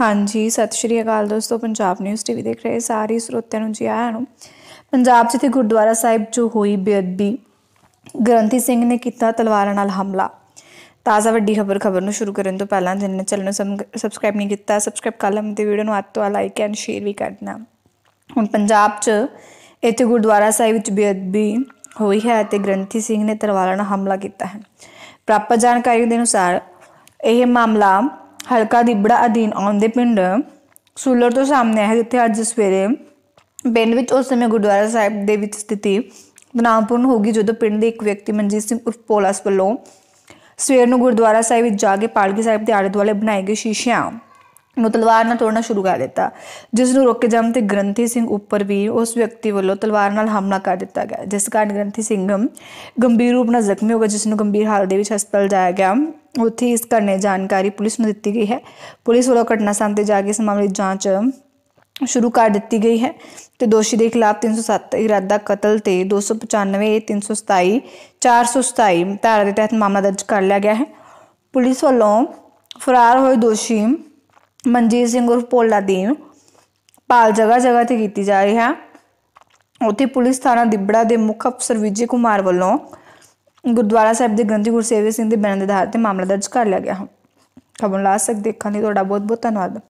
ਹਾਂਜੀ ਸਤਿ ਸ਼੍ਰੀ ਅਕਾਲ ਦੋਸਤੋ ਪੰਜਾਬ ਨਿਊਜ਼ ਟੀਵੀ ਦੇਖ ਰਹੇ ਸਾਰੇ ਸਰੋਤਿਆਂ ਨੂੰ ਜੀ ਆਇਆਂ ਨੂੰ ਪੰਜਾਬ 'ਚ ਤੇ ਗੁਰਦੁਆਰਾ ਸਾਹਿਬ 'ਚ ਹੋਈ ਬੇਅਦਬੀ ਗ੍ਰੰਥੀ ਸਿੰਘ ਨੇ ਕੀਤਾ ਤਲਵਾਰਾਂ ਨਾਲ ਹਮਲਾ ਤਾਜ਼ਾ ਵੱਡੀ ਖਬਰ ਖਬਰ ਨੂੰ ਸ਼ੁਰੂ ਕਰਨ ਤੋਂ ਪਹਿਲਾਂ ਜਿੰਨੇ ਚੈਨਲ ਨੂੰ ਸਬਸਕ੍ਰਾਈਬ ਨਹੀਂ ਕੀਤਾ ਸਬਸਕ੍ਰਾਈਬ ਕਰ ਲਮ ਤੇ ਵੀਡੀਓ ਨੂੰ ਅੱਤ ਤੋਂ ਲਾਈਕ ਐਂਡ ਸ਼ੇਅਰ ਵੀ ਕਰ ਦੇਣਾ ਹੁਣ ਪੰਜਾਬ 'ਚ ਇੱਥੇ ਗੁਰਦੁਆਰਾ ਸਾਹਿਬ ਵਿੱਚ ਬੇਅਦਬੀ ਹੋਈ ਹੈ ਤੇ ਗ੍ਰੰਥੀ ਸਿੰਘ ਨੇ ਤਲਵਾਰਾਂ ਨਾਲ ਹਮਲਾ ਕੀਤਾ ਹੈ ਪ੍ਰਾਪਤ ਜਾਣਕਾਰੀ ਦੇ ਅਨੁਸਾਰ ਇਹ ਮਾਮਲਾ ਹਲਕਾ ਦਿਬੜਾ ਅਧੀਨ ਆਉਂਦੇ ਪਿੰਡ ਸੂਲਰ ਤੋਂ ਸਾਹਮਣੇ ਹੈ ਜਿੱਥੇ ਅੱਜ ਸਵੇਰੇ ਪਿੰਡ ਵਿੱਚ ਉਸ ਸਮੇਂ ਗੁਰਦੁਆਰਾ ਸਾਹਿਬ ਦੇ ਵਿੱਚ ਸਥਿਤੀ ਬਨਾਪੂਰਨ ਹੋ ਗਈ ਜਦੋਂ ਪਿੰਡ ਦੇ ਇੱਕ ਵਿਅਕਤੀ ਮਨਜੀਤ ਸਿੰਘ ਉਰਫ ਪੋਲਾਸ ਵੱਲੋਂ ਸਵੇਰ ਨੂੰ ਗੁਰਦੁਆਰਾ ਸਾਹਿਬ ਵਿੱਚ ਜਾ ਕੇ ਪਾਲਕੀ ਸਾਹਿਬ ਦੇ ਆਲੇ ਦੁਆਲੇ ਬਣਾਏ ਗਏ ਸ਼ੀਸ਼ਿਆਂ ਨੂੰ ਤਲਵਾਰ ਨਾਲ ਤੋੜਨਾ ਸ਼ੁਰੂ ਕਰ ਦਿੱਤਾ ਜਿਸ ਨੂੰ ਰੋਕੇ ਜਮ ਤੇ ਗ੍ਰੰਥੀ ਸਿੰਘ ਉੱਪਰ ਵੀ ਉਸ ਵਿਅਕਤੀ ਵੱਲੋਂ ਤਲਵਾਰ ਨਾਲ ਹਮਲਾ ਕਰ ਦਿੱਤਾ ਗਿਆ ਜਿਸ ਕਾਰਨ ਗ੍ਰੰਥੀ ਸਿੰਘ ਗੰਭੀਰ ਰੂਪ ਨਾਲ ਜ਼ਖਮੀ ਹੋ ਗਿਆ ਜਿਸ ਨੂੰ ਗੰਭੀਰ ਹਾਲਤ ਦੇ ਵਿੱਚ ਹਸਪਤਾਲ ਜਾਇਆ ਗਿਆ ਉੱਥੇ ਇਸ ਕਰਨੇ ਜਾਣਕਾਰੀ ਪੁਲਿਸ ਨੂੰ ਦਿੱਤੀ ਗਈ ਹੈ ਪੁਲਿਸ ਵੱਲੋਂ ਘਟਨਾ ਸਥਾਨ ਤੇ ਜਾ ਕੇ ਇਸ ਮਾਮਲੇ ਦੀ ਜਾਂਚ ਸ਼ੁਰੂ ਕਰ ਦਿੱਤੀ ਗਈ ਹੈ ਤੇ ਦੋਸ਼ੀ ਦੇ ਖਿਲਾਫ 307 ਇਰਾਦਾ ਕਤਲ ਤੇ 295 327 427 ਧਾਰਾ ਦੇ ਤਹਿਤ ਮਾਮਲਾ ਦਰਜ ਕਰ ਲਿਆ ਗਿਆ ਹੈ ਪੁਲਿਸ ਵੱਲੋਂ ਫਰਾਰ ਹੋਏ ਦੋਸ਼ੀ ਮਨਜੀਤ ਸਿੰਘ ਉਰਫ ਪੋਲਾ ਦੀ ਪਾਲ ਜਗ੍ਹਾ ਜਗ੍ਹਾ ਤੇ ਕੀਤੀ ਜਾ ਰਹੀ ਹੈ ਉਥੇ ਪੁਲਿਸ ਥਾਣਾ ਦਿਬੜਾ ਦੇ ਮੁੱਖ ਅਫਸਰ ਵਿਜੇ ਕੁਮਾਰ ਵੱਲੋਂ ਗੁਰਦੁਆਰਾ ਸਾਹਿਬ ਦੇ ਗੰਦੀ ਗੁਰਸੇਵੇ ਸਿੰਘ ਦੇ ਬਿਆਨ ਦੇ ਆਧਾਰ ਤੇ ਮਾਮਲਾ ਦਰਜ ਕਰ ਲਿਆ ਗਿਆ ਹੈ ਖਬਰ ਲਾ ਸਕਦੇ ਦੇਖਣ ਲਈ ਤੁਹਾਡਾ ਬਹੁਤ ਬਹੁਤ ਧੰਨਵਾਦ